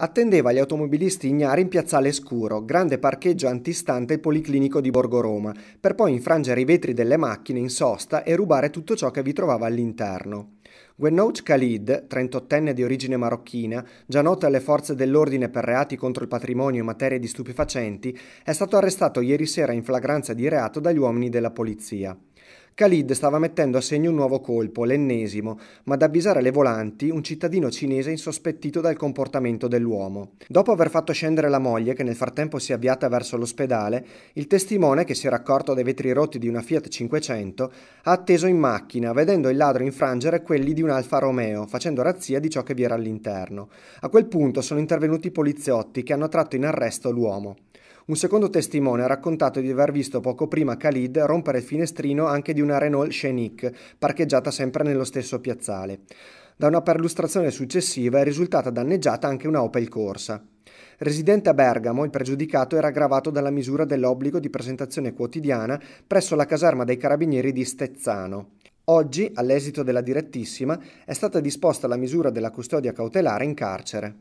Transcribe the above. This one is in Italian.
attendeva gli automobilisti ignari in Piazzale Scuro, grande parcheggio antistante il Policlinico di Borgo Roma, per poi infrangere i vetri delle macchine in sosta e rubare tutto ciò che vi trovava all'interno. Gwenouch Khalid, 38enne di origine marocchina, già noto alle forze dell'ordine per reati contro il patrimonio in materia di stupefacenti, è stato arrestato ieri sera in flagranza di reato dagli uomini della polizia. Khalid stava mettendo a segno un nuovo colpo, l'ennesimo, ma ad avvisare le volanti un cittadino cinese insospettito dal comportamento dell'uomo. Dopo aver fatto scendere la moglie, che nel frattempo si è avviata verso l'ospedale, il testimone, che si era accorto dei vetri rotti di una Fiat 500, ha atteso in macchina, vedendo il ladro infrangere quelli di un Alfa Romeo, facendo razzia di ciò che vi era all'interno. A quel punto sono intervenuti i poliziotti che hanno tratto in arresto l'uomo. Un secondo testimone ha raccontato di aver visto poco prima Khalid rompere il finestrino anche di una Renault Scenic, parcheggiata sempre nello stesso piazzale. Da una perlustrazione successiva è risultata danneggiata anche una Opel Corsa. Residente a Bergamo, il pregiudicato era aggravato dalla misura dell'obbligo di presentazione quotidiana presso la caserma dei carabinieri di Stezzano. Oggi, all'esito della direttissima, è stata disposta la misura della custodia cautelare in carcere.